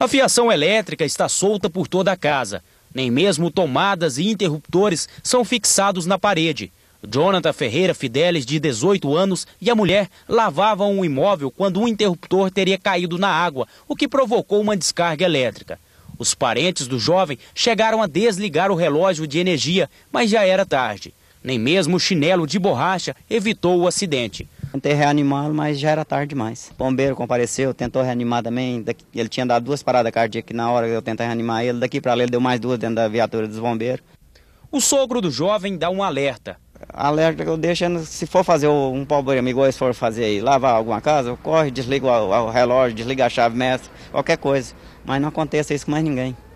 A fiação elétrica está solta por toda a casa. Nem mesmo tomadas e interruptores são fixados na parede. Jonathan Ferreira Fidelis, de 18 anos, e a mulher lavavam um imóvel quando um interruptor teria caído na água, o que provocou uma descarga elétrica. Os parentes do jovem chegaram a desligar o relógio de energia, mas já era tarde. Nem mesmo o chinelo de borracha evitou o acidente. Tentei reanimá-lo, mas já era tarde demais. O bombeiro compareceu, tentou reanimar também. ele tinha dado duas paradas cardíacas na hora que eu tentei reanimar ele. Daqui para lá ele deu mais duas dentro da viatura dos bombeiros. O sogro do jovem dá um alerta. Alerta que eu deixo é se for fazer um problema igual eles for fazer aí, lavar alguma casa, corre, desliga o, o relógio, desliga a chave mestre, qualquer coisa. Mas não aconteça isso com mais ninguém.